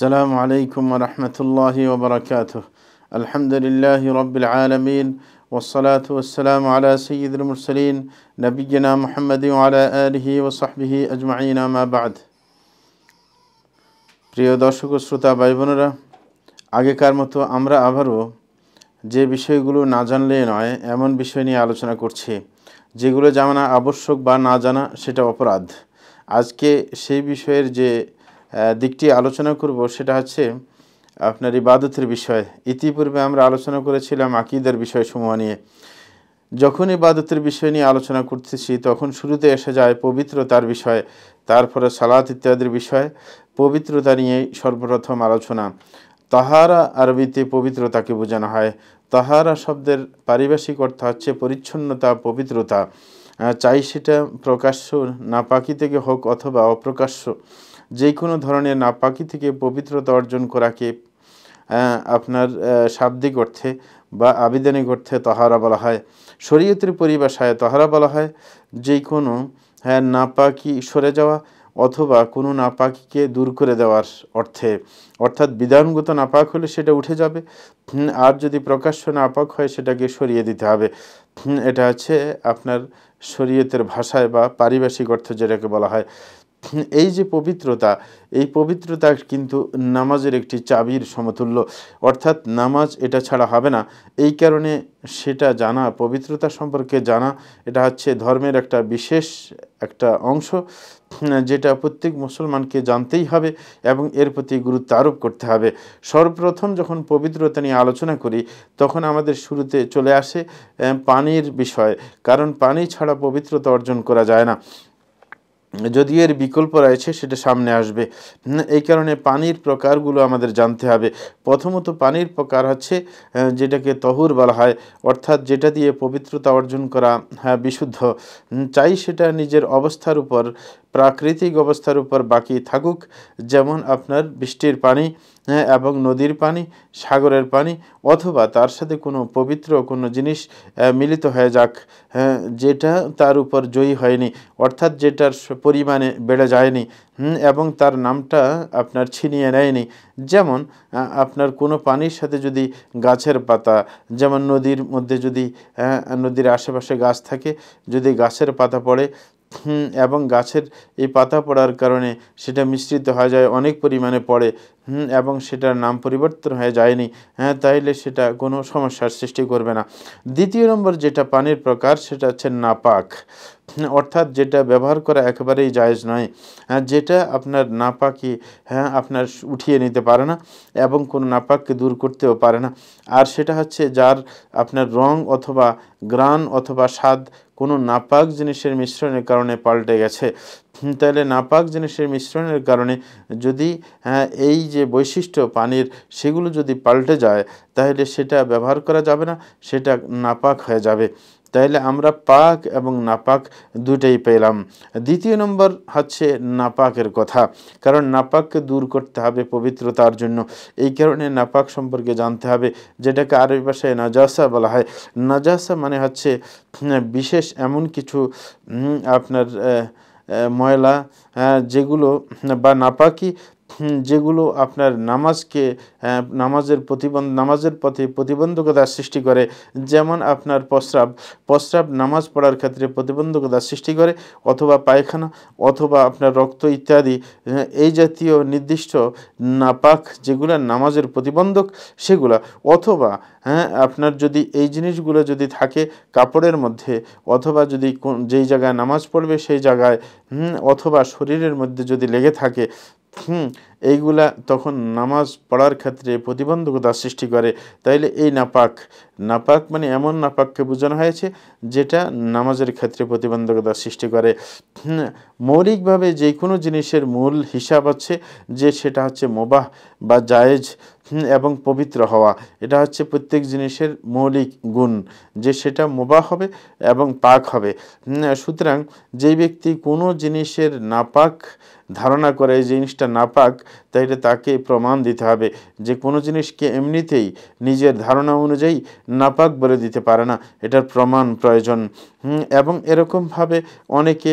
السلام عليكم ورحمة الله وبركاته الحمد لله رب العالمين والصلاة والسلام على سيد المرسلين نبينا محمد وعلى آله وصحبه أجمعين ما بعد প্রিয় দর্শক শ্রোতা ভাই বোনেরা আগেকার মতো আমরা আবারও যে বিষয়গুলো না জানলে নয় এমন বিষয় নিয়ে আলোচনা করছি যেগুলো জানা আবশ্যক বা না জানা সেটা অপরাধ আজকে সেই বিষয়ের যে দিকটি আলোচনা করব সেটা হচ্ছে আপনার ইবাদতের বিষয় ইতিপূর্বে আমরা আলোচনা করেছিলাম আকিদের বিষয় সমূহ নিয়ে যখন ইবাদতের বিষয় নিয়ে আলোচনা করতেছি তখন শুরুতে এসে যায় পবিত্রতার বিষয়ে তারপরে সালাত ইত্যাদির বিষয় পবিত্রতা নিয়েই সর্বপ্রথম আলোচনা তাহারা আরবিতে পবিত্রতাকে বোঝানো হয় তাহারা শব্দের পারিভাষিক অর্থ হচ্ছে পরিচ্ছন্নতা পবিত্রতা চাই সেটা প্রকাশ্য নাপাকি থেকে হোক অথবা অপ্রকাশ্য যে কোনো ধরনের নাপাকি থেকে পবিত্রতা অর্জন করাকে আপনার শাব্দিক অর্থে বা আবেদনিক অর্থে তহারা বলা হয় শরীয়তের পরিভাষায় তহারা বলা হয় যে কোনো হ্যাঁ নাপাকি সরে যাওয়া অথবা কোনো নাপাকিকে দূর করে দেওয়ার অর্থে অর্থাৎ বিধানগত নাপাক হলে সেটা উঠে যাবে আর যদি প্রকাশ্য নাপাক হয় সেটাকে সরিয়ে দিতে হবে এটা হচ্ছে আপনার শরীয়তের ভাষায় বা পারিভাষিক অর্থ যেটাকে বলা হয় এই যে পবিত্রতা এই পবিত্রতা কিন্তু নামাজের একটি চাবির সমতুল্য অর্থাৎ নামাজ এটা ছাড়া হবে না এই কারণে সেটা জানা পবিত্রতা সম্পর্কে জানা এটা হচ্ছে ধর্মের একটা বিশেষ একটা অংশ যেটা প্রত্যেক মুসলমানকে জানতেই হবে এবং এর প্রতি গুরুত্ব আরোপ করতে হবে সর্বপ্রথম যখন পবিত্রতা নিয়ে আলোচনা করি তখন আমাদের শুরুতে চলে আসে পানির বিষয় কারণ পানি ছাড়া পবিত্রতা অর্জন করা যায় না যদিও এর বিকল্প রয়েছে সেটা সামনে আসবে এই কারণে পানির প্রকারগুলো আমাদের জানতে হবে প্রথমত পানির প্রকার হচ্ছে যেটাকে তহুর বলা হয় অর্থাৎ যেটা দিয়ে পবিত্রতা অর্জন করা হ্যাঁ বিশুদ্ধ চাই সেটা নিজের অবস্থার উপর প্রাকৃতিক অবস্থার উপর বাকি থাকুক যেমন আপনার বৃষ্টির পানি হ্যাঁ এবং নদীর পানি সাগরের পানি অথবা তার সাথে কোনো পবিত্র কোনো জিনিস মিলিত হয়ে যাক হ্যাঁ যেটা তার উপর জয়ী হয়নি অর্থাৎ যেটার পরিমাণে বেড়ে যায়নি এবং তার নামটা আপনার ছিনিয়ে নেয়নি যেমন আপনার কোনো পানির সাথে যদি গাছের পাতা যেমন নদীর মধ্যে যদি নদীর আশেপাশে গাছ থাকে যদি গাছের পাতা পড়ে এবং গাছের এই পাতা পড়ার কারণে সেটা মিশ্রিত হয়ে যায় অনেক পরিমাণে পড়ে এবং সেটার নাম পরিবর্তন হয়ে যায়নি হ্যাঁ তাইলে সেটা কোনো সমস্যার সৃষ্টি করবে না দ্বিতীয় নম্বর যেটা পানির প্রকার সেটা হচ্ছে নাপাক অর্থাৎ যেটা ব্যবহার করা একেবারেই জায়জ নয় হ্যাঁ, যেটা আপনার নাপাকি হ্যাঁ আপনার উঠিয়ে নিতে পারে না এবং কোনো নাপাককে দূর করতেও পারে না আর সেটা হচ্ছে যার আপনার রং অথবা গ্রান অথবা স্বাদ কোনো নাপাক জিনিসের মিশ্রণের কারণে পাল্টে গেছে তাহলে নাপাক জিনিসের মিশ্রণের কারণে যদি হ্যাঁ, এই যে বৈশিষ্ট্য পানির সেগুলো যদি পাল্টে যায় তাহলে সেটা ব্যবহার করা যাবে না সেটা নাপাক হয়ে যাবে তাহলে আমরা পাক এবং নাপাক দুটাই পেলাম দ্বিতীয় নম্বর হচ্ছে নাপাকের কথা কারণ নাপাককে দূর করতে হবে পবিত্রতার জন্য এই কারণে নাপাক সম্পর্কে জানতে হবে যেটাকে আরবি ভাষায় নাজাসা বলা হয় নাজাসা মানে হচ্ছে বিশেষ এমন কিছু আপনার ময়লা যেগুলো বা নাপাকি যেগুলো আপনার নামাজকে নামাজের প্রতিবন্ধ নামাজের পথে প্রতিবন্ধকতা সৃষ্টি করে যেমন আপনার প্রস্রাব প্রস্রাব নামাজ পড়ার ক্ষেত্রে প্রতিবন্ধকতা সৃষ্টি করে অথবা পায়খানা অথবা আপনার রক্ত ইত্যাদি এই জাতীয় নির্দিষ্ট নাপাক যেগুলো নামাজের প্রতিবন্ধক সেগুলা অথবা হ্যাঁ আপনার যদি এই জিনিসগুলো যদি থাকে কাপড়ের মধ্যে অথবা যদি যেই জায়গায় নামাজ পড়বে সেই জায়গায় অথবা শরীরের মধ্যে যদি লেগে থাকে হুম এইগুলা তখন নামাজ পড়ার ক্ষেত্রে প্রতিবন্ধকতা সৃষ্টি করে তাইলে এই নাপাক নাপাক মানে এমন নাপাককে বোঝানো হয়েছে যেটা নামাজের ক্ষেত্রে প্রতিবন্ধকতা সৃষ্টি করে মৌলিকভাবে যে কোনো জিনিসের মূল হিসাব আছে যে সেটা হচ্ছে মোবাহ বা জায়েজ এবং পবিত্র হওয়া এটা হচ্ছে প্রত্যেক জিনিসের মৌলিক গুণ যে সেটা মোবা হবে এবং পাক হবে সুতরাং যেই ব্যক্তি কোনো জিনিসের নাপাক ধারণা করে যে জিনিসটা নাপাক তাইলে তাকে প্রমাণ দিতে হবে যে কোনো জিনিসকে এমনিতেই নিজের ধারণা অনুযায়ী নাপাক বলে দিতে পারে না এটার প্রমাণ প্রয়োজন এবং এরকমভাবে অনেকে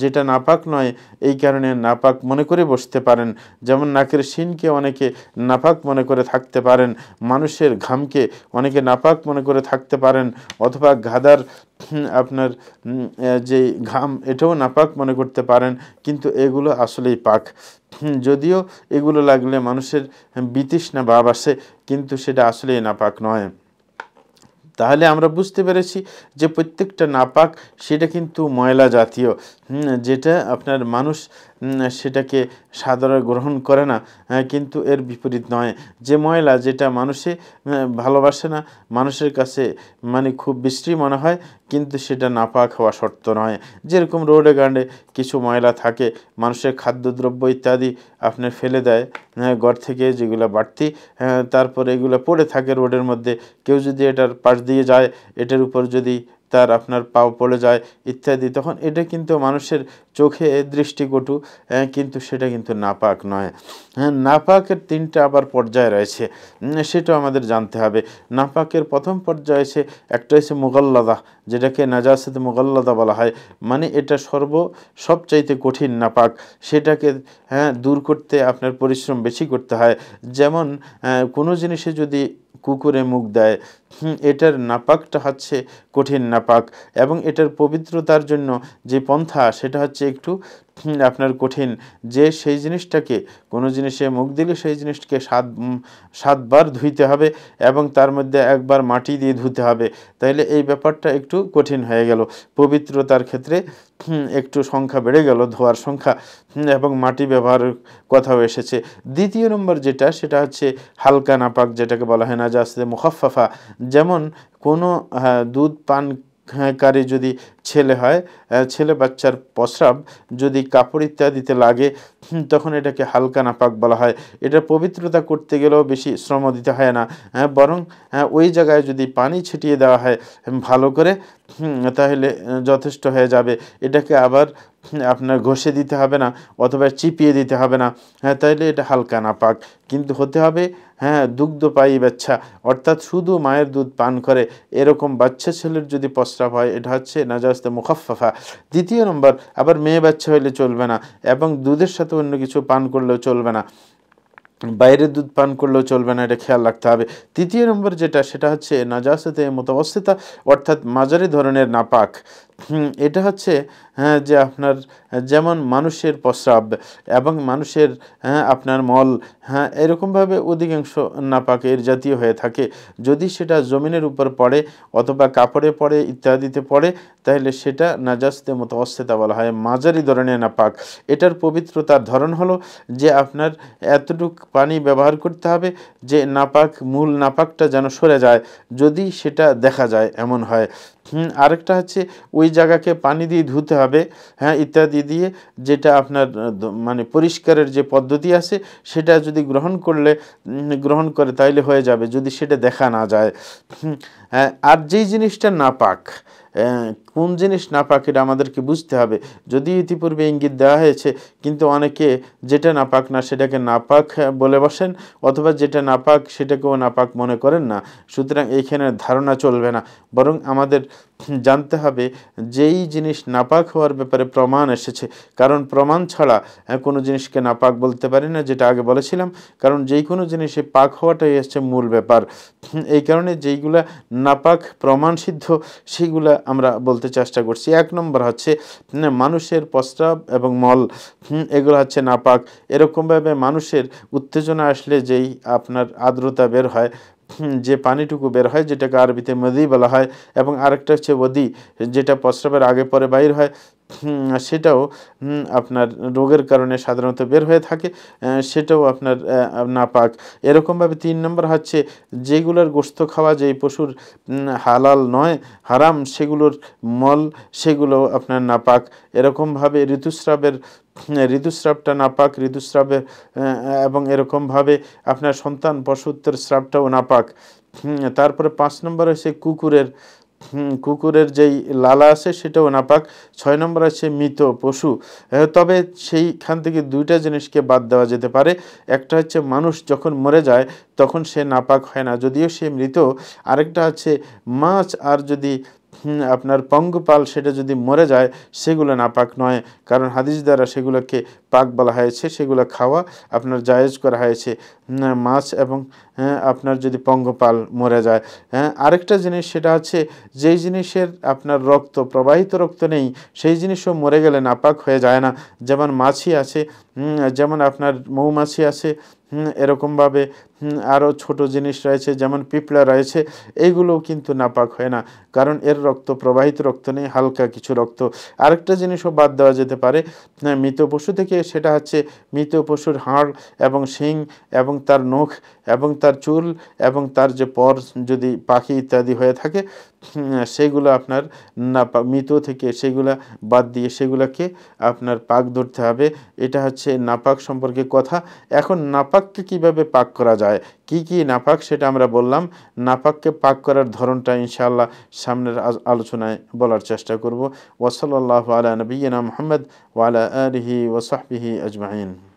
যেটা নাপাক নয় এই কারণে নাপাক মনে করে বসতে পারেন যেমন নাকের শিনকে অনেকে নাপাক মনে করে থাকতে পারেন মানুষের ঘামকে অনেকে নাপাক মনে করে থাকতে পারেন অথবা গাদার আপনার যে ঘাম এটাও নাপাক মনে করতে পারেন কিন্তু এগুলো আসলেই পাক যদিও এগুলো লাগলে মানুষের বিতৃষ্ণা ভাব আসে কিন্তু সেটা আসলেই নাপাক নয় তাহলে আমরা বুঝতে পেরেছি যে প্রত্যেকটা নাপাক সেটা কিন্তু ময়লা জাতীয় যেটা আপনার মানুষ সেটাকে সাদরে গ্রহণ করে না কিন্তু এর বিপরীত নয় যে ময়লা যেটা মানুষে ভালোবাসে না মানুষের কাছে মানে খুব বিশ্রী মনে হয় কিন্তু সেটা নাপাক হওয়া শর্ত নয় যেরকম রোডে গান্ডে কিছু ময়লা থাকে মানুষের খাদ্যদ্রব্য ইত্যাদি আপনি ফেলে দেয় ঘর থেকে যেগুলো বাড়তি তারপর এগুলো পড়ে থাকে রোডের মধ্যে কেউ যদি এটার পাশ দিয়ে যায় এটার উপর যদি তার আপনার পাও পড়ে যায় ইত্যাদি তখন এটা কিন্তু মানুষের চোখে দৃষ্টিকটু হ্যাঁ, কিন্তু সেটা কিন্তু নাপাক নয় হ্যাঁ নাপাকের তিনটা আবার পর্যায় রয়েছে সেটাও আমাদের জানতে হবে নাপাকের প্রথম পর্যায় হচ্ছে একটা হচ্ছে মোগল্লাদা যেটাকে নাজাসেদ মোগল্লাদা বলা হয় মানে এটা সর্ব সবচাইতে কঠিন নাপাক সেটাকে হ্যাঁ দূর করতে আপনার পরিশ্রম বেশি করতে হয় যেমন হ্যাঁ, কোনো জিনিসে যদি কুকুরে মুখ দেয় এটার নাপাকটা হচ্ছে কঠিন নাপাক এবং এটার পবিত্রতার জন্য যে পন্থা সেটা হচ্ছে একটু আপনার কঠিন যে সেই জিনিসটাকে কোনো জিনিসে মুখ দিলে সেই জিনিসকে সাত সাতবার ধুইতে হবে এবং তার মধ্যে একবার মাটি দিয়ে ধুতে হবে তাইলে এই ব্যাপারটা একটু কঠিন হয়ে গেল পবিত্রতার ক্ষেত্রে একটু সংখ্যা বেড়ে গেল ধোয়ার সংখ্যা এবং মাটি ব্যবহার কথাও এসেছে দ্বিতীয় নম্বর যেটা সেটা হচ্ছে হালকা নাপাক যেটাকে বলা হয় না যে আসলে মুখাফাফা যেমন কোনো হ্যাঁ, দুধ পান কারে যদি ছেলে হয় ছেলে বাচ্চার প্রস্রাব যদি কাপড় ইত্যাদিতে লাগে তখন এটাকে হালকা নাপাক বলা হয় এটা পবিত্রতা করতে গেলেও বেশি শ্রম দিতে হয় না হ্যাঁ, বরং হ্যাঁ, ওই জায়গায় যদি পানি ছিটিয়ে দেওয়া হয় ভালো করে তাহলে যথেষ্ট হয়ে যাবে এটাকে আবার আপনার ঘষে দিতে হবে না অথবা চিপিয়ে দিতে হবে না হ্যাঁ তাহলে এটা হালকা না পাক কিন্তু হতে হবে হ্যাঁ দুগ্ধ পাই বাচ্চা অর্থাৎ শুধু মায়ের দুধ পান করে এরকম বাচ্চা ছেলের যদি প্রস্রাব হয় এটা হচ্ছে নাজাস্তে মুখাফাফা দ্বিতীয় নম্বর আবার মেয়ে বাচ্চা হইলে চলবে না এবং দুধের সাথে অন্য কিছু পান করলেও চলবে না বাইরের দুধ পান করলেও চলবে না এটা খেয়াল রাখতে হবে তৃতীয় নম্বর যেটা সেটা হচ্ছে নাজাসতে মতাবস্থিতা অর্থাৎ মাঝারি ধরনের নাপাক এটা হচ্ছে হ্যাঁ, যে আপনার যেমন মানুষের প্রস্রাব এবং মানুষের হ্যাঁ, আপনার মল হ্যাঁ এরকমভাবে অধিকাংশ নাপাকের জাতীয় হয়ে থাকে যদি সেটা জমিনের উপর পড়ে অথবা কাপড়ে পড়ে ইত্যাদিতে পড়ে তাহলে সেটা নাজাসতে মতো অস্থিতা বলা হয় মাঝারি ধরনের নাপাক এটার পবিত্রতার ধরন হলো যে আপনার এতটুক পানি ব্যবহার করতে হবে যে নাপাক মূল নাপাকটা যেন সরে যায় যদি সেটা দেখা যায় এমন হয় হুম আরেকটা হচ্ছে ওই জায়গাকে পানি দিয়ে ধুতে হবে হ্যাঁ ইত্যাদি দিয়ে যেটা আপনার মানে পরিষ্কারের যে পদ্ধতি আছে সেটা যদি গ্রহণ করলে গ্রহণ করে তাইলে হয়ে যাবে যদি সেটা দেখা না যায় হ্যাঁ, আর যেই জিনিসটা নাপাক কোন জিনিস নাপাক এটা আমাদেরকে বুঝতে হবে যদি ইতিপূর্বে ইঙ্গিত দেওয়া হয়েছে কিন্তু অনেকে যেটা নাপাক না সেটাকে নাপাক বলে বসেন অথবা যেটা নাপাক সেটাকেও নাপাক মনে করেন না সুতরাং এইখানে ধারণা চলবে না বরং আমাদের জানতে হবে যেই জিনিস নাপাক হওয়ার ব্যাপারে প্রমাণ এসেছে কারণ প্রমাণ ছাড়া কোনো জিনিসকে নাপাক বলতে পারি না যেটা আগে বলেছিলাম কারণ যেই কোনো জিনিসে পাক হওয়াটাই হচ্ছে মূল ব্যাপার এই কারণে যেইগুলা নাপাক প্রমাণসিদ্ধ সেগুলা আমরা বলতে চেষ্টা করছি এক নম্বর হচ্ছে মানুষের প্রস্রাব এবং মল এগুলো হচ্ছে নাপাক এরকমভাবে মানুষের উত্তেজনা আসলে যেই আপনার আর্দ্রতা বের হয় যে পানিটুকু বের হয় যেটাকে আরবিতে মদি বলা হয় এবং আরেকটা হচ্ছে ওদি যেটা প্রস্রাবের আগে পরে বাইর হয় সেটাও আপনার রোগের কারণে সাধারণত বের হয়ে থাকে সেটাও আপনার নাপাক এরকমভাবে তিন নম্বর হচ্ছে যেগুলোর গোস্ত খাওয়া যেই পশুর হালাল নয় হারাম সেগুলোর মল সেগুলো আপনার নাপাক এরকমভাবে ঋতুস্রাবের ঋতুস্রাবটা নাপাক ঋতুস্রাবে এবং এরকমভাবে আপনার সন্তান পশুত্বের স্রাবটাও নাপাক তারপরে পাঁচ নম্বর হয়েছে কুকুরের কুকুরের যেই লালা আছে সেটাও নাপাক ছয় নম্বর আছে মৃত পশু তবে সেইখান থেকে দুইটা জিনিসকে বাদ দেওয়া যেতে পারে একটা হচ্ছে মানুষ যখন মরে যায় তখন সে নাপাক হয় না যদিও সে মৃত আরেকটা আছে মাছ আর যদি আপনার পঙ্গপাল সেটা যদি মরে যায় সেগুলো নাপাক নয় কারণ হাদিস দ্বারা সেগুলোকে পাক বলা হয়েছে সেগুলো খাওয়া আপনার জায়েজ করা হয়েছে মাছ এবং হ্যাঁ, আপনার যদি পঙ্গপাল মরে যায় হ্যাঁ আরেকটা জিনিস সেটা আছে যেই জিনিসের আপনার রক্ত প্রবাহিত রক্ত নেই সেই জিনিসও মরে গেলে নাপাক হয়ে যায় না যেমন মাছি আছে যেমন আপনার মৌমাছি আছে এরকমভাবে আরও ছোট জিনিস রয়েছে যেমন পিঁপড়া রয়েছে এইগুলোও কিন্তু নাপাক হয় না কারণ এর রক্ত প্রবাহিত রক্ত নেই হালকা কিছু রক্ত আরেকটা জিনিসও বাদ দেওয়া যেতে পারে মৃত পশু থেকে সেটা হচ্ছে মৃত পশুর হাড় এবং শিং এবং তার নখ এবং তার চুল এবং তার যে পর যদি পাখি ইত্যাদি হয়ে থাকে সেইগুলো আপনার না মৃত থেকে সেগুলা বাদ দিয়ে সেগুলোকে আপনার পাক ধরতে হবে এটা হচ্ছে নাপাক সম্পর্কে কথা এখন নাপাককে কিভাবে পাক করা যায় কি কি নাপাক সেটা আমরা বললাম নাপাককে পাক করার ধরনটা ইনশাআল্লাহ সামনের আলোচনায় বলার চেষ্টা করবো ওসলাল্লাহ আলা নবীনা মোহাম্মদ ওয়ালা আলহি ওসাহবিহি আজমাইন